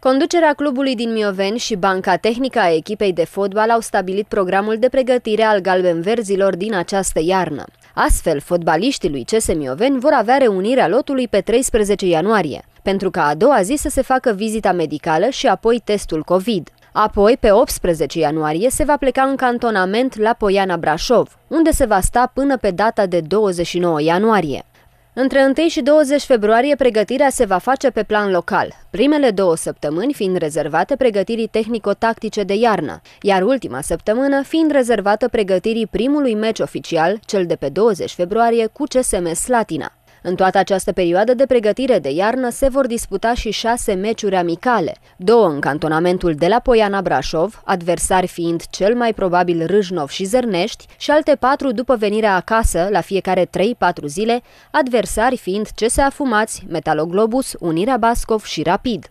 Conducerea clubului din Mioven și Banca Tehnică a echipei de fotbal au stabilit programul de pregătire al galben-verzilor din această iarnă. Astfel, fotbaliștii lui CS Mioven vor avea reunirea lotului pe 13 ianuarie, pentru ca a doua zi să se facă vizita medicală și apoi testul COVID. Apoi, pe 18 ianuarie, se va pleca în cantonament la Poiana Brașov, unde se va sta până pe data de 29 ianuarie. Între 1 și 20 februarie, pregătirea se va face pe plan local, primele două săptămâni fiind rezervate pregătirii tehnico-tactice de iarnă, iar ultima săptămână fiind rezervată pregătirii primului meci oficial, cel de pe 20 februarie, cu CSM Slatina. În toată această perioadă de pregătire de iarnă se vor disputa și șase meciuri amicale, două în cantonamentul de la Poiana Brașov, adversari fiind cel mai probabil Râșnov și Zărnești, și alte patru după venirea acasă, la fiecare 3-4 zile, adversari fiind CSA Fumați, Metaloglobus, Unirea Bascov și Rapid.